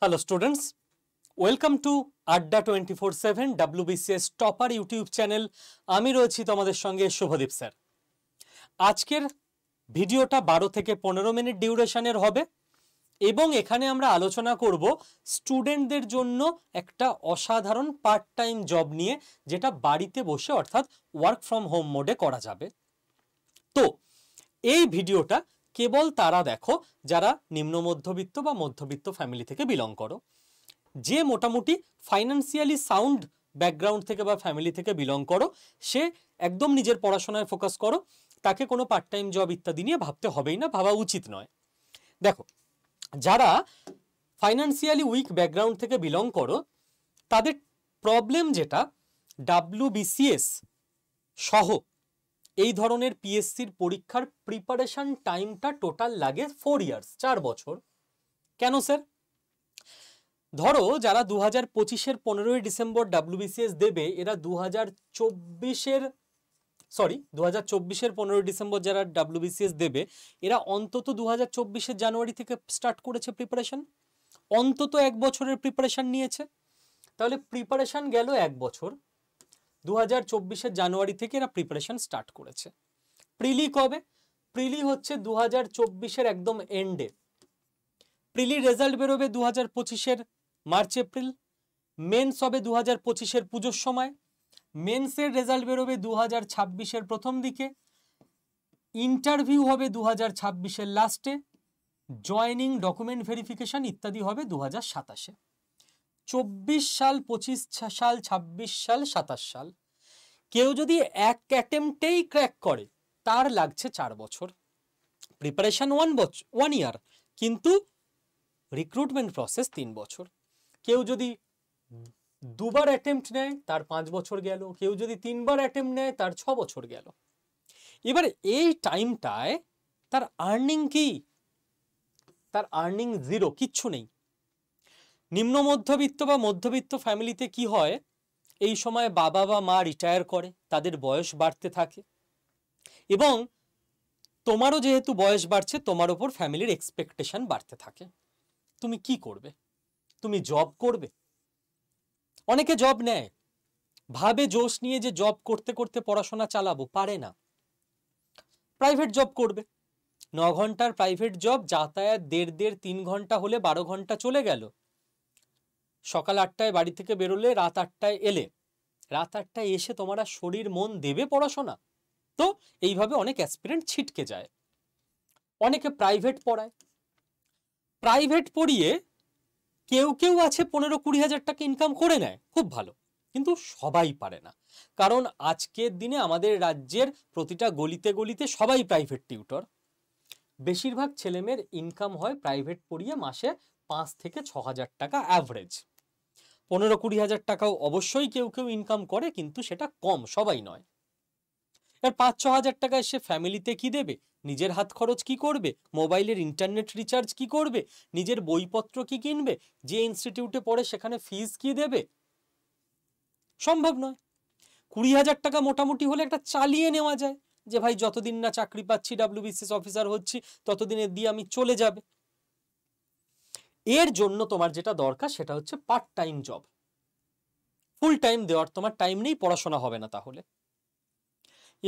hello students welcome to Adda twenty four seven WBCS topper YouTube channel আমি রয়েছি তোমাদের সঙ্গে শুভদীপ স্যার আজকের ভিডিওটা বারো থেকে পনেরো মিনিট ডিউরেশনের হবে এবং এখানে আমরা আলোচনা করব স্টুডেন্টদের জন্য একটা অসাধারণ পার্ট টাইম জব নিয়ে যেটা বাড়িতে বসে অর্থাৎ ওয়ার্ক ফ্রম হোম মোডে করা যাবে তো এই ভিডিওটা কেবল তারা দেখো যারা নিম্ন মধ্যবিত্ত বা মধ্যবিত্ত ফ্যামিলি থেকে বিলং করো যে মোটামুটি ফাইন্যান্সিয়ালি সাউন্ড ব্যাকগ্রাউন্ড থেকে বা ফ্যামিলি থেকে বিলং করো সে একদম নিজের পড়াশোনায় ফোকাস করো তাকে কোনো পার্ট টাইম জব ইত্যাদি নিয়ে ভাবতে হবেই না ভাবা উচিত নয় দেখো যারা ফাইন্যান্সিয়ালি উইক ব্যাকগ্রাউন্ড থেকে বিলং করো তাদের প্রবলেম যেটা ডাব্লিউবিসিএস সহ এই ধরনের পিএসসির পরীক্ষার প্রিপারেশান টাইমটা টোটাল লাগে ফোর ইয়ার্স চার বছর কেন স্যার ধরো যারা দু হাজার পঁচিশের পনেরোই ডিসেম্বর ডাব্লিউবিসিএস দেবে এরা দু হাজার চব্বিশের সরি দু হাজার চব্বিশের পনেরোই ডিসেম্বর যারা ডাব্লিউবিসিএস দেবে এরা অন্তত দু হাজার চব্বিশের জানুয়ারি থেকে স্টার্ট করেছে প্রিপারেশান অন্তত এক বছরের প্রিপারেশান নিয়েছে তাহলে প্রিপারেশান গেল এক বছর দু হাজার জানুয়ারি থেকে এরা প্রিপারেশন স্টার্ট করেছে প্রিলি কবে প্রিলি হচ্ছে দু হাজার একদম এন্ডে প্রিলি রেজাল্ট বেরোবে দু হাজার পঁচিশের মার্চ এপ্রিল মেন্স হবে দু হাজার পঁচিশের পুজোর সময় মেন্সের রেজাল্ট বেরোবে দু হাজার ছাব্বিশের প্রথম দিকে ইন্টারভিউ হবে দু হাজার ছাব্বিশের লাস্টে জয়নিং ডকুমেন্ট ভেরিফিকেশন ইত্যাদি হবে দু হাজার সাতাশে চব্বিশ সাল পঁচিশ সাল ২৬ সাল সাতাশ সাল কেউ যদি এক অ্যাটেম্পটেই ক্র্যাক করে তার লাগছে চার বছর প্রিপারেশান ওয়ান বছর ওয়ান ইয়ার কিন্তু রিক্রুটমেন্ট প্রসেস তিন বছর কেউ যদি দুবার অ্যাটেম্পট নেয় তার পাঁচ বছর গেল কেউ যদি তিনবার অ্যাটেম্প নেয় তার ছ বছর গেল এবার এই টাইমটায় তার আর্নিং কি তার আর্নিং জিরো কিচ্ছু নেই নিম্ন মধ্যবিত্ত বা মধ্যবিত্ত ফ্যামিলিতে কি হয় এই সময় বাবা বা মা রিটায়ার করে তাদের বয়স বাড়তে থাকে এবং তোমারও যেহেতু বয়স বাড়ছে তোমার ওপর ফ্যামিলির এক্সপেকটেশন বাড়তে থাকে তুমি কি করবে তুমি জব করবে অনেকে জব নেয় ভাবে জোশ নিয়ে যে জব করতে করতে পড়াশোনা চালাবো পারে না প্রাইভেট জব করবে ন ঘন্টার প্রাইভেট জব যাতায়াত দেড় দেড় তিন ঘন্টা হলে বারো ঘন্টা চলে গেল সকাল আটটায় বাড়ি থেকে বেরোলে রাত আটটায় এলে রাত আটটায় এসে তোমারা শরীর মন দেবে পড়াশোনা তো এইভাবে অনেক অ্যাসপিরেন্ট ছিটকে যায় অনেকে প্রাইভেট পড়ায় প্রাইভেট পড়িয়ে কেউ কেউ আছে পনেরো কুড়ি হাজার টাকা ইনকাম করে নেয় খুব ভালো কিন্তু সবাই পারে না কারণ আজকের দিনে আমাদের রাজ্যের প্রতিটা গলিতে গলিতে সবাই প্রাইভেট টিউটর বেশিরভাগ ছেলেমেয়ের ইনকাম হয় প্রাইভেট পড়িয়ে মাসে পাঁচ থেকে ছ হাজার টাকা অ্যাভারেজ পনেরো কুড়ি হাজার টাকাও অবশ্যই কেউ কেউ ইনকাম করে কিন্তু সেটা কম সবাই নয় এর পাঁচ ছ হাজার টাকা এসে ফ্যামিলিতে কি দেবে নিজের হাত খরচ কি করবে মোবাইলের ইন্টারনেট রিচার্জ কি করবে নিজের বইপত্র কি কিনবে যে ইনস্টিটিউটে পড়ে সেখানে ফিজ কি দেবে সম্ভব নয় কুড়ি হাজার টাকা মোটামুটি হলে একটা চালিয়ে নেওয়া যায় যে ভাই যতদিন না চাকরি পাচ্ছি ডাব্লিউবিসিএস অফিসার হচ্ছি ততদিনের দিয়ে আমি চলে যাবে এর জন্য তোমার যেটা দরকার সেটা হচ্ছে part time job full time দেওয়ার তোমার টাইম নেই পড়াশোনা হবে না তাহলে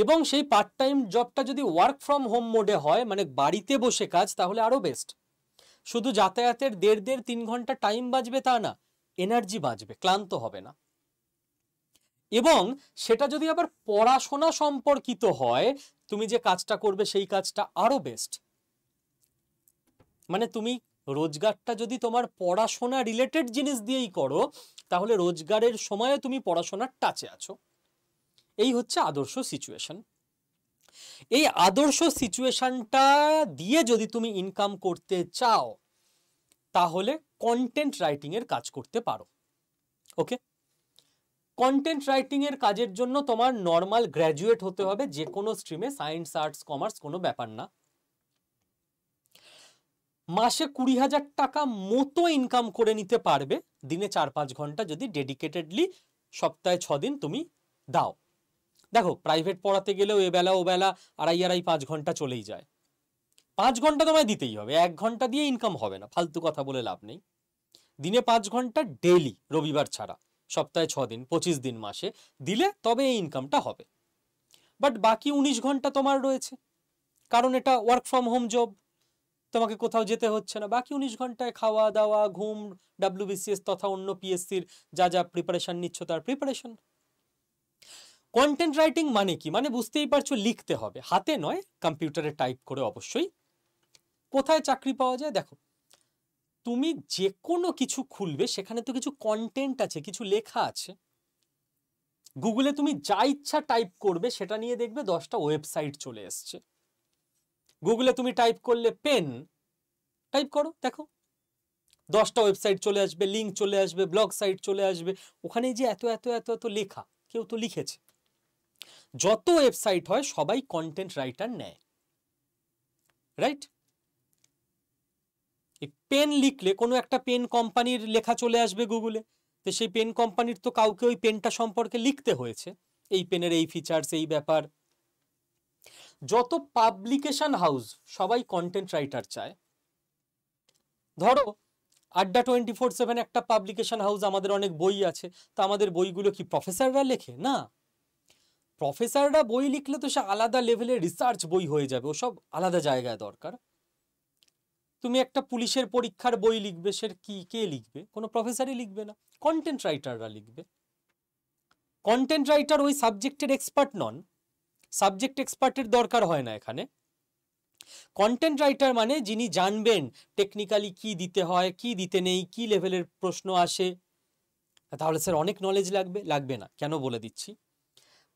এবং সেই পার্ট টাইম জবটা যদি ওয়ার্ক ফ্রম হোম মোডে হয় মানে বাড়িতে বসে কাজ তাহলে আরও বেস্ট শুধু যাতায়াতের দেড় দেড় তিন ঘন্টা টাইম বাজবে তা না এনার্জি বাঁচবে ক্লান্ত হবে না এবং সেটা যদি আবার পড়াশোনা সম্পর্কিত হয় তুমি যে কাজটা করবে সেই কাজটা আরও বেস্ট মানে তুমি রোজগারটা যদি তোমার পড়াশোনা রিলেটেড জিনিস দিয়েই করো তাহলে রোজগারের সময়ে তুমি পড়াশোনার টাচে আছো এই হচ্ছে আদর্শ সিচুয়েশন এই আদর্শ সিচুয়েশনটা দিয়ে যদি তুমি ইনকাম করতে চাও তাহলে কন্টেন্ট রাইটিংয়ের কাজ করতে পারো ওকে কন্টেন্ট রাইটিংয়ের কাজের জন্য তোমার নর্মাল গ্র্যাজুয়েট হতে হবে যে কোনো স্ট্রিমে সায়েন্স আর্টস কমার্স কোনো ব্যাপার না মাসে কুড়ি হাজার টাকা মতো ইনকাম করে নিতে পারবে দিনে চার পাঁচ ঘন্টা যদি ডেডিকেটেডলি সপ্তাহে ছ দিন তুমি দাও দেখো প্রাইভেট পড়াতে গেলেও এবেলা ওবেলা আড়াই আড়াই পাঁচ ঘন্টা চলেই যায় পাঁচ ঘন্টা তোমায় দিতেই হবে এক ঘন্টা দিয়ে ইনকাম হবে না ফালতু কথা বলে লাভ নেই দিনে পাঁচ ঘন্টা ডেলি রবিবার ছাড়া সপ্তাহে ছ দিন পঁচিশ দিন মাসে দিলে তবে এই ইনকামটা হবে বাট বাকি উনিশ ঘন্টা তোমার রয়েছে কারণ এটা ওয়ার্ক ফ্রম হোম জব তোমাকে কোথাও যেতে হচ্ছে না বাকি উনিশ ঘন্টায় খাওয়া দাওয়া ঘুম ডাব্লিউবিসিএস তথা অন্য পিএসসির যা যা প্রিপারেশন নিচ্ছ তার প্রিপারেশন কন্টেন্ট রাইটিং মানে কি মানে বুঝতেই পারছো লিখতে হবে হাতে নয় কম্পিউটারে টাইপ করে অবশ্যই কোথায় চাকরি পাওয়া যায় দেখো তুমি যে কোনো কিছু খুলবে সেখানে তো কিছু কন্টেন্ট আছে কিছু লেখা আছে গুগলে তুমি যা ইচ্ছা টাইপ করবে সেটা নিয়ে দেখবে দশটা ওয়েবসাইট চলে এসছে গুগলে তুমি টাইপ করলে পেন টাইপ করো দেখো দশটা ওয়েবসাইট চলে আসবে লিঙ্ক চলে আসবে ব্লগ সাইট চলে আসবে ওখানে যে এত এত এত এত লেখা কেউ তো লিখেছে যত ওয়েবসাইট হয় সবাই কন্টেন্ট রাইটার নেয় রাইট পেন লিখলে কোনো একটা পেন কোম্পানির লেখা চলে আসবে গুগলে তো সেই পেন কোম্পানির তো কাউকে ওই পেনটা সম্পর্কে লিখতে হয়েছে এই পেনের এই ফিচার্স এই ব্যাপার যত পাবলিকেশন হাউস সবাই কন্টেন্ট রাইটার চায় ধরো আড্ডা টোয়েন্টি ফোর সেভেন একটা পাবলিকেশন হাউস আমাদের অনেক বই আছে তা আমাদের বইগুলো কি প্রফেসররা লেখে না প্রফেসররা বই লিখলে তো সে আলাদা লেভেলের রিসার্চ বই হয়ে যাবে ওসব আলাদা জায়গায় দরকার তুমি একটা পুলিশের পরীক্ষার বই লিখবে সে কি কে লিখবে কোনো প্রফেসরই লিখবে না কন্টেন্ট রাইটাররা লিখবে কন্টেন্ট রাইটার ওই সাবজেক্টের এক্সপার্ট নন সাবজেক্ট এক্সপার্টের দরকার হয় না এখানে কন্টেন্ট রাইটার মানে যিনি জানবেন টেকনিক্যালি কি দিতে হয় কি দিতে নেই কি লেভেলের প্রশ্ন আসে তাহলে স্যার অনেক নলেজ লাগবে লাগবে না কেন বলে দিচ্ছি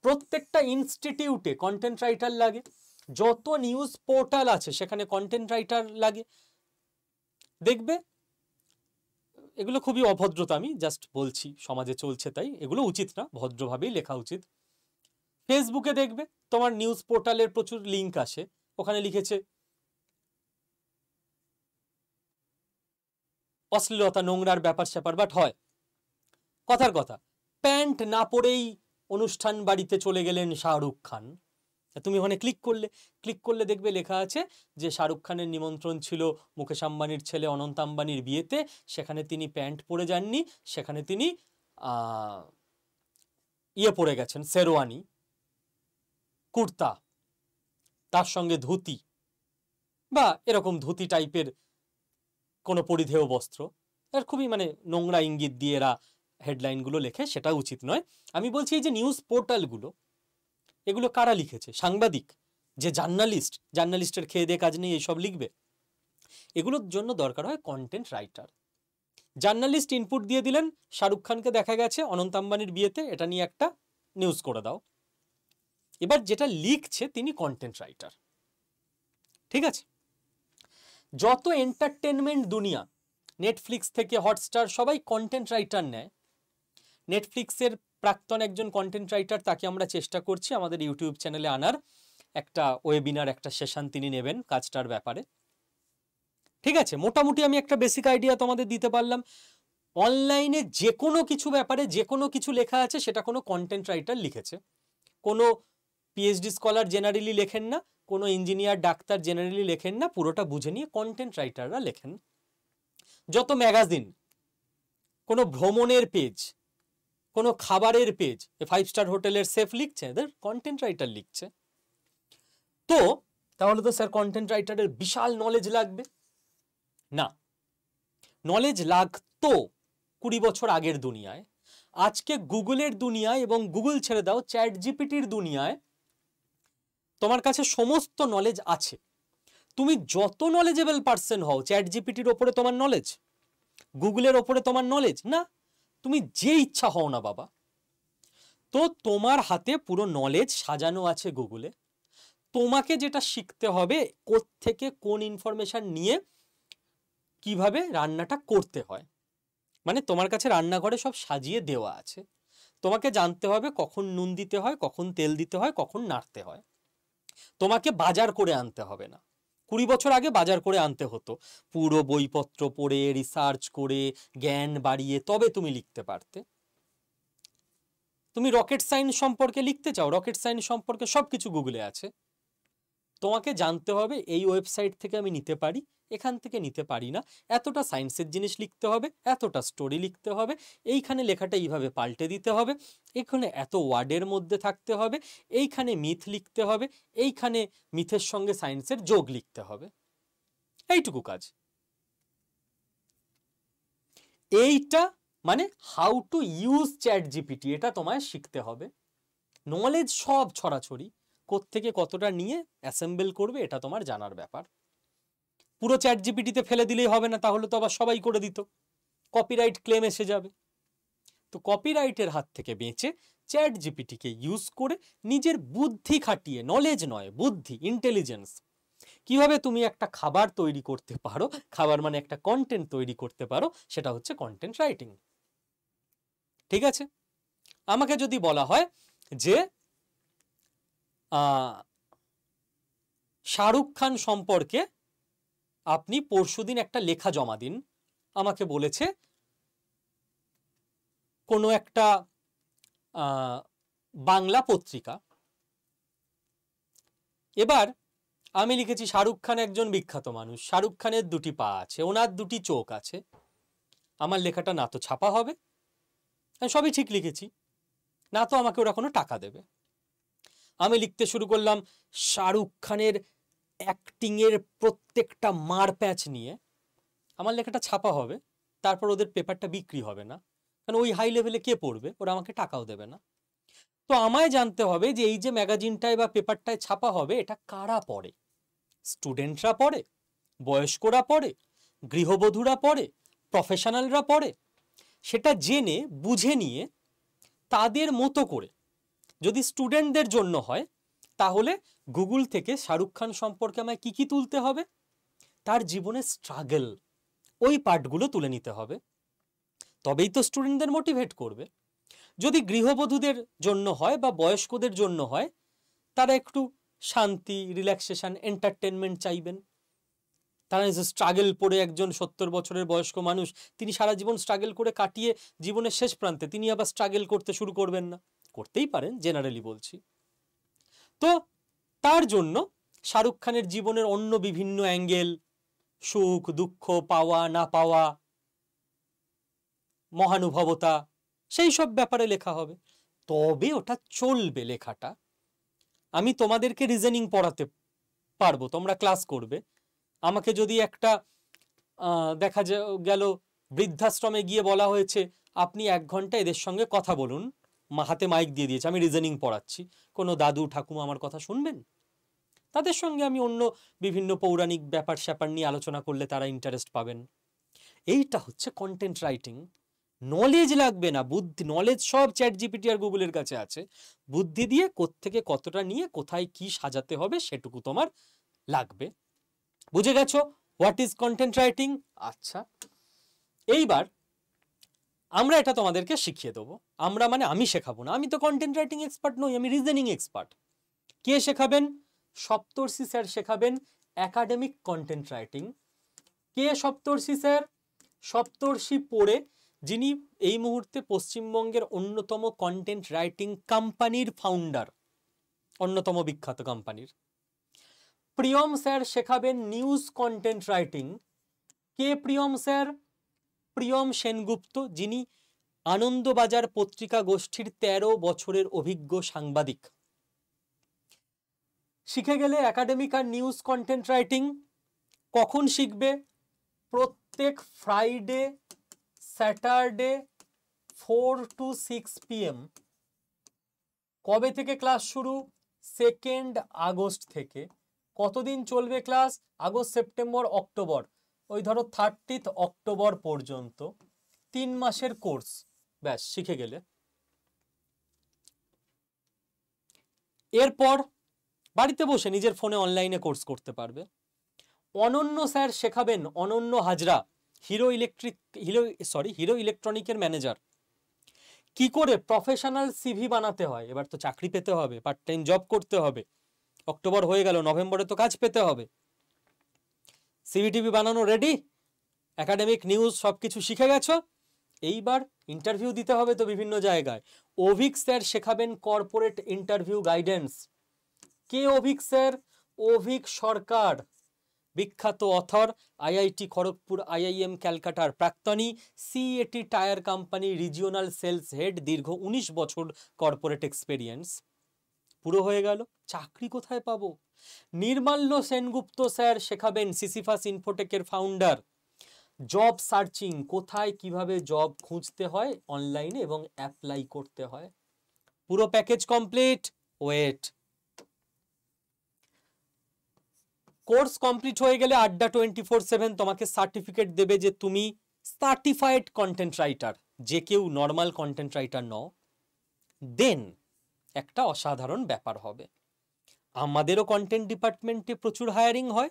প্রত্যেকটা ইনস্টিটিউটে কন্টেন্ট রাইটার লাগে যত নিউজ পোর্টাল আছে সেখানে কন্টেন্ট রাইটার লাগে দেখবে এগুলো খুবই অভদ্রতা আমি জাস্ট বলছি সমাজে চলছে তাই এগুলো উচিত না ভদ্রভাবেই লেখা উচিত ফেসবুকে দেখবে তোমার নিউজ পোর্টালের প্রচুর লিঙ্ক আসে ওখানে লিখেছে অশ্লীলতা নোংরার ব্যাপার স্যাপার বাট হয় কথার কথা প্যান্ট না পরেই অনুষ্ঠান বাড়িতে চলে গেলেন শাহরুখ খান তুমি ওখানে ক্লিক করলে ক্লিক করলে দেখবে লেখা আছে যে শাহরুখ খানের নিমন্ত্রণ ছিল মুকেশ আম্বানির ছেলে অনন্ত আম্বানির বিয়েতে সেখানে তিনি প্যান্ট পরে যাননি সেখানে তিনি ইয়ে পরে গেছেন শেরওয়ানি কুর্তা তার সঙ্গে ধুতি বা এরকম ধুতি টাইপের কোনো পরিধেয় বস্ত্র এর খুবই মানে নোংরা ইঙ্গিত দিয়ে এরা হেডলাইনগুলো লেখে সেটা উচিত নয় আমি বলছি এই যে নিউজ পোর্টালগুলো এগুলো কারা লিখেছে সাংবাদিক যে জার্নালিস্ট জার্নালিস্টের খেয়ে দিয়ে কাজ নেই এইসব লিখবে এগুলোর জন্য দরকার হয় কন্টেন্ট রাইটার জার্নালিস্ট ইনপুট দিয়ে দিলেন শাহরুখ খানকে দেখা গেছে অনন্ত আম্বানির বিয়েতে এটা নিয়ে একটা নিউজ করে দাও এবার যেটা লিখছে তিনি কন্টেন্ট রাইটার ঠিক আছে যত এন্টারটেনমেন্ট দুনিয়া নেটফ্লিক্স থেকে হটস্টার সবাই কন্টেন্ট রাইটার নেয় নেটফ্লিক্সের প্রাক্তন একজন কন্টেন্ট রাইটার তাকে আমরা চেষ্টা করছি আমাদের ইউটিউব চ্যানেলে আনার একটা ওয়েবিনার একটা সেশন তিনি নেবেন কাজটার ব্যাপারে ঠিক আছে মোটামুটি আমি একটা বেসিক আইডিয়া তোমাদের দিতে পারলাম অনলাইনে যে কোনো কিছু ব্যাপারে যে কোনো কিছু লেখা আছে সেটা কোনো কন্টেন্ট রাইটার লিখেছে কোনো পিএইচডি স্কলার জেনারেলি লেখেন না কোনো ইঞ্জিনিয়ার ডাক্তার জেনারেলি লেখেন না পুরোটা বুঝে নিয়ে কন্টেন্ট রাইটাররা লেখেন যত ম্যাগাজিন কোনো ভ্রমণের পেজ কোনো খাবারের পেজ ফাইভ স্টার হোটেলের সেফ লিখছে এদের কন্টেন্ট রাইটার লিখছে তো তাহলে তো স্যার কন্টেন্ট রাইটারের বিশাল নলেজ লাগবে না নলেজ লাগতো কুড়ি বছর আগের দুনিয়ায় আজকে গুগলের দুনিয়ায় এবং গুগল ছেড়ে দাও চ্যাট জিপিটির দুনিয়ায় তোমার কাছে সমস্ত নলেজ আছে তুমি যত নলেজেবল পারসন হও চ্যাট জিপিটির ওপরে তোমার নলেজ গুগলের ওপরে তোমার নলেজ না তুমি যে ইচ্ছা হও না বাবা তো তোমার হাতে পুরো নলেজ সাজানো আছে গুগলে তোমাকে যেটা শিখতে হবে থেকে কোন ইনফরমেশান নিয়ে কিভাবে রান্নাটা করতে হয় মানে তোমার কাছে রান্নাঘরে সব সাজিয়ে দেওয়া আছে তোমাকে জানতে হবে কখন নুন দিতে হয় কখন তেল দিতে হয় কখন নাড়তে হয় তোমাকে বাজার করে আনতে হবে না কুড়ি বছর আগে বাজার করে আনতে হতো পুরো বইপত্র পড়ে রিসার্চ করে জ্ঞান বাড়িয়ে তবে তুমি লিখতে পারতে তুমি রকেট সাইন সম্পর্কে লিখতে চাও রকেট সাইন সম্পর্কে সব কিছু গুগলে আছে তোমাকে জানতে হবে এই ওয়েবসাইট থেকে আমি নিতে পারি এখান থেকে নিতে পারি না এতটা সায়েন্সের জিনিস লিখতে হবে এতটা স্টোরি লিখতে হবে এইখানে লেখাটা এইভাবে পাল্টে দিতে হবে এখানে এত ওয়ার্ডের মধ্যে থাকতে হবে এইখানে মিথ লিখতে হবে এইখানে মিথের সঙ্গে সায়েন্সের যোগ লিখতে হবে এইটুকু কাজ এইটা মানে how to use chat GPT এটা তোমায় শিখতে হবে নলেজ সব ছড়াছড়ি কোত্থেকে কতটা নিয়ে অ্যাসেম্বল করবে এটা তোমার জানার ব্যাপার পুরো চ্যাট জিপিটিতে ফেলে দিলেই হবে না তাহলে তো আবার সবাই করে দিত কপিরাইট ক্লেম এসে যাবে তো কপিরাইটের হাত থেকে বেঁচে চ্যাট জিপিটিকে ইউজ করে নিজের বুদ্ধি খাটিয়ে নলেজ নয় বুদ্ধি ইন্টেলিজেন্স কিভাবে তুমি একটা খাবার তৈরি করতে পারো খাবার মানে একটা কন্টেন্ট তৈরি করতে পারো সেটা হচ্ছে কন্টেন্ট রাইটিং ঠিক আছে আমাকে যদি বলা হয় যে শাহরুখ খান সম্পর্কে আপনি পরশুদিন একটা লেখা জমা দিন আমাকে বলেছে কোনো একটা বাংলা পত্রিকা এবার আমি লিখেছি শাহরুখ খান একজন বিখ্যাত মানুষ শাহরুখ খানের দুটি পা আছে ওনার দুটি চোখ আছে আমার লেখাটা না তো ছাপা হবে সবই ঠিক লিখেছি না তো আমাকে ওরা কোনো টাকা দেবে আমি লিখতে শুরু করলাম শাহরুখ খানের অ্যাক্টিংয়ের প্রত্যেকটা প্যাচ নিয়ে আমার লেখাটা ছাপা হবে তারপর ওদের পেপারটা বিক্রি হবে না কারণ ওই হাই লেভেলে কে পড়বে ওরা আমাকে টাকাও দেবে না তো আমায় জানতে হবে যে এই যে ম্যাগাজিনটায় বা পেপারটায় ছাপা হবে এটা কারা পড়ে স্টুডেন্টরা পড়ে বয়স্করা পড়ে গৃহবধূরা পড়ে প্রফেশনালরা পড়ে সেটা জেনে বুঝে নিয়ে তাদের মতো করে যদি স্টুডেন্টদের জন্য হয় তাহলে গুগল থেকে শাহরুখ খান সম্পর্কে আমায় কী কী তুলতে হবে তার জীবনে স্ট্রাগল ওই পার্টগুলো তুলে নিতে হবে তবেই তো স্টুডেন্টদের মোটিভেট করবে যদি গৃহবধূদের জন্য হয় বা বয়স্কদের জন্য হয় তারা একটু শান্তি রিল্যাক্সেশন এন্টারটেনমেন্ট চাইবেন তারা স্ট্রাগল পড়ে একজন সত্তর বছরের বয়স্ক মানুষ তিনি সারা জীবন স্ট্রাগল করে কাটিয়ে জীবনের শেষ প্রান্তে তিনি আবার স্ট্রাগল করতে শুরু করবেন না করতেই পারেন জেনারেলি বলছি তো তার জন্য শাহরুখ খানের জীবনের অন্য বিভিন্ন অ্যাঙ্গেল সুখ দুঃখ পাওয়া না পাওয়া মহানুভবতা সেই সব ব্যাপারে লেখা হবে তবে ওটা চলবে লেখাটা আমি তোমাদেরকে রিজনিং পড়াতে পারবো তোমরা ক্লাস করবে আমাকে যদি একটা দেখা গেল বৃদ্ধাশ্রমে গিয়ে বলা হয়েছে আপনি এক ঘন্টা এদের সঙ্গে কথা বলুন হাতে মাইক দিয়ে দিয়েছে আমি রিজনিং পড়াচ্ছি কোনো দাদু ঠাকুমা আমার কথা শুনবেন তাদের সঙ্গে আমি অন্য বিভিন্ন পৌরাণিক ব্যাপার স্যাপার নিয়ে আলোচনা করলে তারা ইন্টারেস্ট পাবেন এইটা হচ্ছে কন্টেন্ট রাইটিং নলেজ লাগবে না বুদ্ধি নলেজ সব চ্যাট জিপিটি আর গুগলের কাছে আছে বুদ্ধি দিয়ে কোথেকে কতটা নিয়ে কোথায় কি সাজাতে হবে সেটুকু তোমার লাগবে বুঝে গেছো হোয়াট ইজ কন্টেন্ট রাইটিং আচ্ছা এইবার আমরা এটা তোমাদেরকে শিখিয়ে দেবো আমরা মানে আমি শেখাবো না আমি তো কন্টেন্ট রাইটিং এক্সপার্ট নই আমি রিজনিং এক্সপার্ট কে শেখাবেন সপ্তর্ষি স্যার শেখাবেন অ্যাকাডেমিক কন্টেন্ট রাইটিং কে সপ্তর্ষি স্যার সপ্তর্ষি পড়ে যিনি এই মুহূর্তে পশ্চিমবঙ্গের অন্যতম কন্টেন্ট রাইটিং কোম্পানির ফাউন্ডার অন্যতম বিখ্যাত কোম্পানির প্রিয়ম স্যার শেখাবেন নিউজ কন্টেন্ট রাইটিং কে প্রিয়ম স্যার প্রিয়ম সেনগুপ্ত যিনি আনন্দবাজার পত্রিকা গোষ্ঠীর ১৩ বছরের অভিজ্ঞ সাংবাদিক শিখে গেলে একাডেমিক আর নিউজ কন্টেন্ট রাইটিং কখন শিখবে প্রত্যেক Friday Saturday four to six PM কবে থেকে ক্লাস শুরু সেকেন্ড আগস্ট থেকে কতদিন চলবে ক্লাস আগস্ট সেপ্টেম্বর অক্টোবর ওই ধরো থার্টিথ অক্টোবর পর্যন্ত তিন মাসের কোর্স ব্যাস শিখে গেলে এরপর বাড়িতে বসে নিজের ফোনে অনলাইনে কোর্স করতে পারবে অনন্য স্যার শেখাবেন Ananya Hazra hero electric hero sorry hero ইলেকট্রনিকের ম্যানেজার কি করে প্রফেশনাল সিভি বানাতে হয় এবার তো চাকরি পেতে হবে পার্ট টাইম জব করতে হবে অক্টোবর হয়ে গেল নভেম্বরে তো কাজ পেতে হবে সিভিটিভি বানানো রেডি একাডেমিক নিউজ সব কিছু শিখে গেছো এইবার ইন্টারভিউ দিতে হবে তো বিভিন্ন জায়গায় অভিক স্যার শেখাবেন কর্পোরেট ইন্টারভিউ গাইডেন্স কে অভিক স্যার অভিক সরকার বিখ্যাত অথর আইআইটি খড়গপুর আইআইএম ক্যালকাটার প্রাক্তনী CAT tier company regional sales head দীর্ঘ ১৯ বছর কর্পোরেট এক্সপেরিয়েন্স পুরো হয়ে গেল চাকরি কোথায় পাবো নির্মাল্য সেনগুপ্ত স্যার শেখাবেন সিসিফাস ইনফোটেকের ফাউন্ডার জব সার্চিং কোথায় কিভাবে জব খুঁজতে হয় অনলাইনে এবং অ্যাপ্লাই করতে হয় পুরো package complete wait course complete হয়ে গেলে আড্ডা টোয়েন্টি ফোর সেভেন তোমাকে সার্টিফিকেট দেবে যে তুমি সার্টিফাইড কন্টেন্ট রাইটার যে কেউ নর্মাল কন্টেন্ট রাইটার নও দেন একটা অসাধারণ ব্যাপার হবে আমাদেরও কন্টেন্ট ডিপার্টমেন্টে প্রচুর হায়ারিং হয়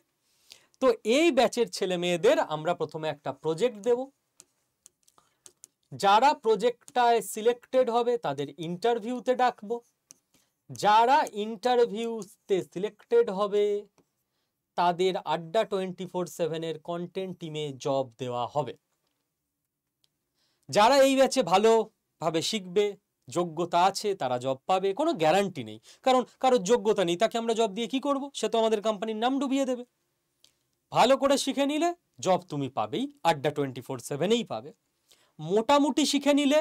তো এই ব্যাচের ছেলে মেয়েদের আমরা প্রথমে একটা প্রজেক্ট দেব যারা প্রজেক্টটায় সিলেক্টেড হবে তাদের ইন্টারভিউতে ডাকবো যারা ইন্টারভিউতে সিলেক্টেড হবে তাদের আড্ডা টোয়েন্টি ফোর সেভেনের কন্টেন্ট টিমে জব দেওয়া হবে যারা এই ব্যাচে ভালোভাবে শিখবে যোগ্যতা আছে তারা জব পাবে কোনো গ্যারান্টি নেই কারণ কারোর যোগ্যতা নেই তাকে আমরা জব দিয়ে কি করব সে তো আমাদের কোম্পানির নাম ডুবিয়ে দেবে ভালো করে শিখে নিলে জব তুমি পাবেই আড্ডা টোয়েন্টি ফোর সেভেনেই পাবে মোটামুটি শিখে নিলে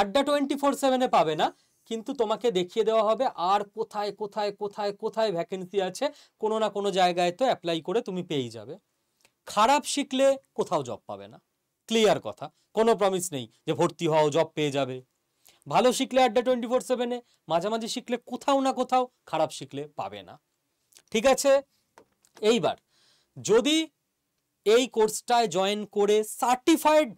আড্ডা টোয়েন্টি ফোর সেভেনে পাবে না কিন্তু তোমাকে দেখিয়ে দেওয়া হবে আর কোথায় কোথায় কোথায় কোথায় ভ্যাকেন্সি আছে কোনো না কোনো জায়গায় তো অ্যাপ্লাই করে তুমি পেয়েই যাবে খারাপ শিখলে কোথাও জব পাবে না ক্লিয়ার কথা কোনো প্রমিস নেই যে ভর্তি হওয়াও জব পেয়ে যাবে ভালো শিখলে আড্ডা টোয়েন্টি ফোর সেভেনে মাঝামাঝি শিখলে কোথাও না কোথাও খারাপ শিখলে পাবে না ঠিক আছে এইবার যদি এই কোর্সটায় জয়েন করে সার্টিফাইড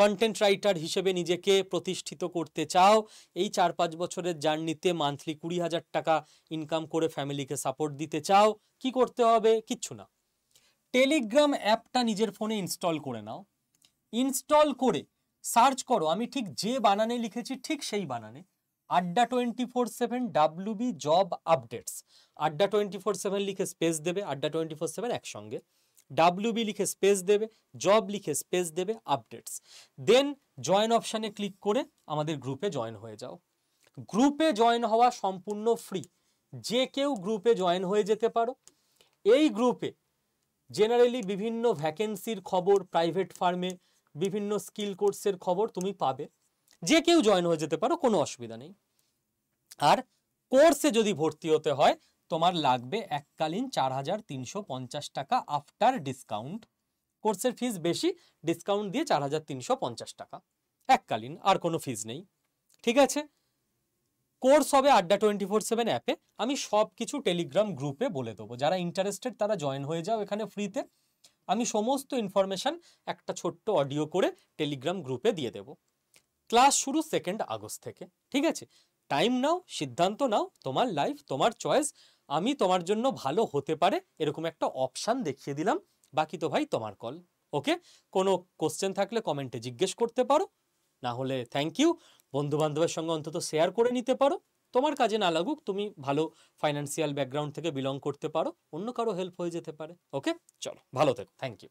কন্টেন্ট রাইটার হিসেবে নিজেকে প্রতিষ্ঠিত করতে চাও এই চার পাঁচ বছরের জার্নিতে মান্থলি কুড়ি হাজার টাকা ইনকাম করে ফ্যামিলিকে সাপোর্ট দিতে চাও কি করতে হবে কিচ্ছু না টেলিগ্রাম অ্যাপটা নিজের ফোনে ইনস্টল করে নাও ইনস্টল করে সার্চ করো আমি ঠিক যে বানানে লিখেছি ঠিক সেই বানানে Adda twenty four seven WB job updates Adda twenty four seven লিখে স্পেস দেবে আড্ডা টোয়েন্টি ফোর সেভেন একসঙ্গে ডাব্লুবি লিখে স্পেস দেবে জব লিখে স্পেস দেবে আপডেটস দেন জয়েন অপশানে ক্লিক করে আমাদের গ্রুপে জয়েন হয়ে যাও গ্রুপে জয়েন হওয়া সম্পূর্ণ ফ্রি যে কেউ গ্রুপে জয়েন হয়ে যেতে পারো এই গ্রুপে জেনারেলি বিভিন্ন ভ্যাকেন্সির খবর প্রাইভেট ফার্মে বিভিন্ন স্কিল কোর্সের খবর তুমি পাবে যে কেউ জয়েন হয়ে যেতে পারো কোনো অসুবিধা নেই আর কোর্সে যদি ভর্তি হতে হয় তোমার লাগবে এককালীন চার হাজার তিনশো পঞ্চাশ টাকা আফটার ডিসকাউন্ট কোর্সের ফিস বেশি ডিসকাউন্ট দিয়ে চার হাজার তিনশো পঞ্চাশ টাকা এককালীন আর কোনো ফিজ নেই ঠিক আছে কোর্স হবে আড্ডা টোয়েন্টি ফোর সেভেন অ্যাপে আমি সব কিছু টেলিগ্রাম গ্রুপে বলে দেবো যারা ইন্টারেস্টেড তারা জয়েন হয়ে যাও এখানে ফ্রিতে আমি সমস্ত ইনফরমেশান একটা ছোট্ট অডিও করে টেলিগ্রাম গ্রুপে দিয়ে দেব ক্লাস শুরু সেকেন্ড আগস্ট থেকে ঠিক আছে টাইম নাও সিদ্ধান্ত নাও তোমার লাইফ তোমার চয়েস আমি তোমার জন্য ভালো হতে পারে এরকম একটা অপশান দেখিয়ে দিলাম বাকি তো ভাই তোমার কল ওকে কোনো কোশ্চেন থাকলে কমেন্টে জিজ্ঞেস করতে পারো না হলে থ্যাংক ইউ বন্ধুবান্ধবের সঙ্গে অন্তত শেয়ার করে নিতে পারো তোমার কাজে না লাগুক তুমি ভালো ফাইন্যান্সিয়াল ব্যাকগ্রাউন্ড থেকে বিলং করতে পারো অন্য কারো হেল্প হয়ে যেতে পারে ওকে চলো ভালো থেকো থ্যাংক ইউ